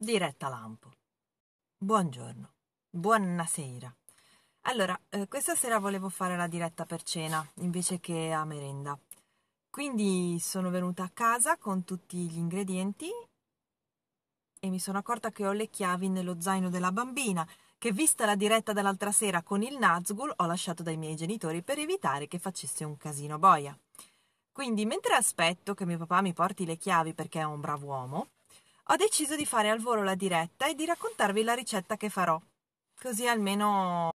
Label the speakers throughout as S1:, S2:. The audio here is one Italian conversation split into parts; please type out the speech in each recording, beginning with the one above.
S1: Diretta Lampo. Buongiorno, buonasera. Allora, eh, questa sera volevo fare la diretta per cena invece che a merenda. Quindi sono venuta a casa con tutti gli ingredienti e mi sono accorta che ho le chiavi nello zaino della bambina, che vista la diretta dell'altra sera con il Nazgul ho lasciato dai miei genitori per evitare che facesse un casino boia. Quindi, mentre aspetto che mio papà mi porti le chiavi perché è un bravo uomo, ho deciso di fare al volo la diretta e di raccontarvi la ricetta che farò. Così almeno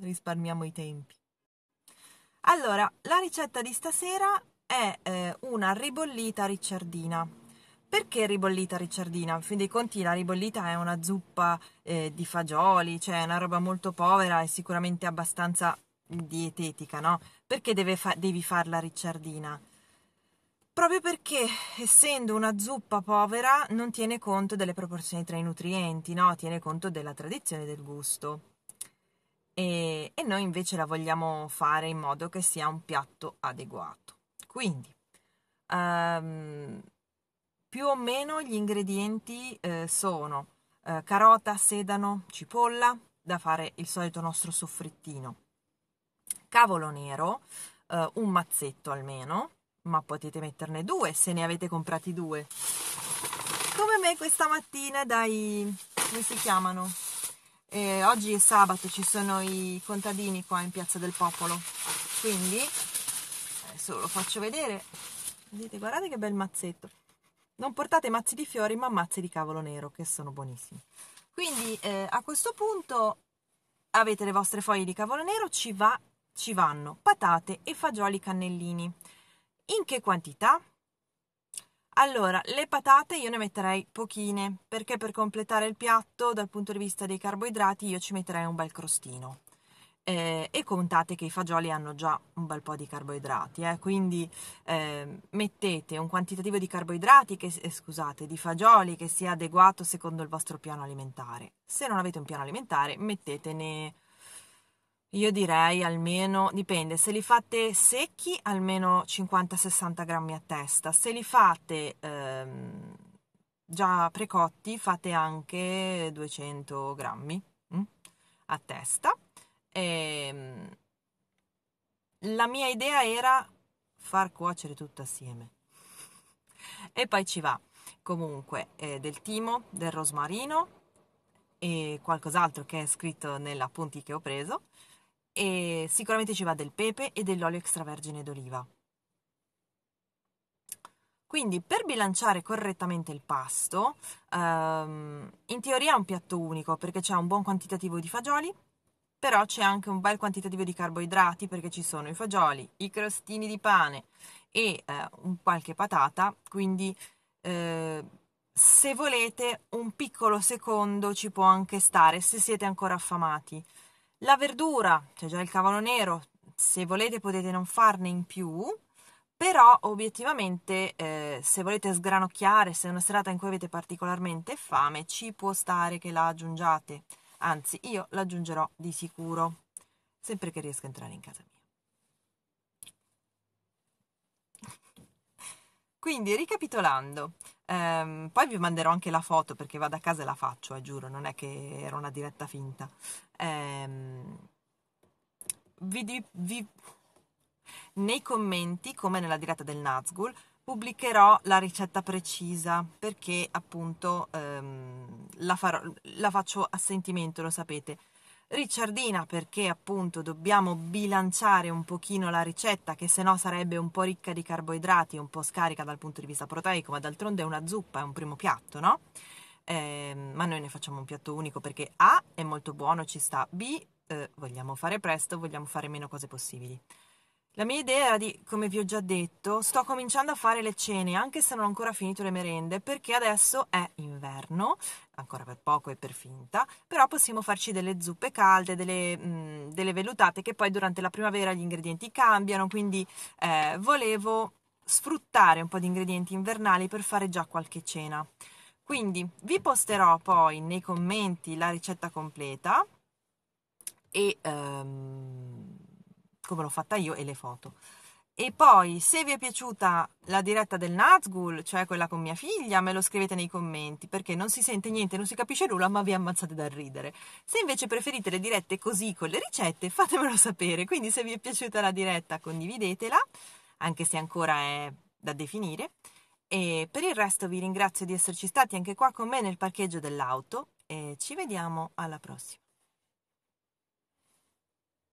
S1: risparmiamo i tempi. Allora, la ricetta di stasera è eh, una ribollita ricciardina. Perché ribollita ricciardina? In fin dei conti la ribollita è una zuppa eh, di fagioli, cioè una roba molto povera e sicuramente abbastanza dietetica, no? Perché fa- devi farla ricciardina? proprio perché essendo una zuppa povera non tiene conto delle proporzioni tra i nutrienti, no? tiene conto della tradizione del gusto. E, e, noi invece la vogliamo fare in modo che sia un piatto adeguato. Quindi, um, più o meno gli ingredienti eh, sono eh, carota, sedano, cipolla, da fare il solito nostro soffrittino, cavolo nero, eh, un mazzetto almeno, ma potete metterne due se ne avete comprati due. Come me questa mattina dai... come si chiamano? Eh, oggi è sabato, ci sono i contadini qua in Piazza del Popolo, quindi adesso lo faccio vedere. Vedete, guardate che bel mazzetto. Non portate mazzi di fiori, ma mazzi di cavolo nero, che sono buonissimi. Quindi eh, a questo punto avete le vostre foglie di cavolo nero, ci, va, ci vanno patate e fagioli cannellini. In che quantità? Allora, le patate io ne metterei pochine, perché per completare il piatto, dal punto di vista dei carboidrati, io ci metterei un bel crostino. Eh, e contate che i fagioli hanno già un bel po' di carboidrati, eh? quindi eh, mettete un quantitativo di carboidrati, che, eh, scusate, di fagioli che sia adeguato secondo il vostro piano alimentare. Se non avete un piano alimentare, mettetene io direi almeno, dipende, se li fate secchi almeno 50-60 grammi a testa, se li fate ehm, già precotti fate anche 200 grammi hm, a testa. E, ehm, la mia idea era far cuocere tutto assieme e poi ci va comunque eh, del timo, del rosmarino e qualcos'altro che è scritto nell'appunti che ho preso e sicuramente ci va del pepe e dell'olio extravergine d'oliva. Quindi per bilanciare correttamente il pasto, ehm, in teoria è un piatto unico perché c'è un buon quantitativo di fagioli, però c'è anche un bel quantitativo di carboidrati perché ci sono i fagioli, i crostini di pane e eh, un qualche patata, quindi eh, se volete un piccolo secondo ci può anche stare se siete ancora affamati. La verdura, c'è cioè già il cavolo nero, se volete potete non farne in più, però obiettivamente eh, se volete sgranocchiare, se è una serata in cui avete particolarmente fame, ci può stare che la aggiungiate, anzi io l'aggiungerò di sicuro, sempre che riesco a entrare in casa mia. Quindi ricapitolando, Ehm, poi vi manderò anche la foto perché vado a casa e la faccio, eh, giuro, non è che era una diretta finta. Ehm, vi, vi, nei commenti, come nella diretta del Nazgul, pubblicherò la ricetta precisa perché appunto ehm, la, farò, la faccio a sentimento, lo sapete Ricciardina perché appunto dobbiamo bilanciare un pochino la ricetta che se no sarebbe un po' ricca di carboidrati, un po' scarica dal punto di vista proteico, ma d'altronde è una zuppa, è un primo piatto, no? Eh, ma noi ne facciamo un piatto unico perché A è molto buono, ci sta, B eh, vogliamo fare presto, vogliamo fare meno cose possibili. La mia idea era di, come vi ho già detto, sto cominciando a fare le cene, anche se non ho ancora finito le merende, perché adesso è inverno, ancora per poco e per finta, però possiamo farci delle zuppe calde, delle, mh, mm, delle velutate, che poi durante la primavera gli ingredienti cambiano, quindi eh, volevo sfruttare un po' di ingredienti invernali per fare già qualche cena. Quindi vi posterò poi nei commenti la ricetta completa e... Um, come l'ho fatta io e le foto. E poi, se vi è piaciuta la diretta del Nazgul, cioè quella con mia figlia, me lo scrivete nei commenti, perché non si sente niente, non si capisce nulla, ma vi ammazzate dal ridere. Se invece preferite le dirette così con le ricette, fatemelo sapere. Quindi se vi è piaciuta la diretta, condividetela, anche se ancora è da definire. E per il resto vi ringrazio di esserci stati anche qua con me nel parcheggio dell'auto e ci vediamo alla prossima.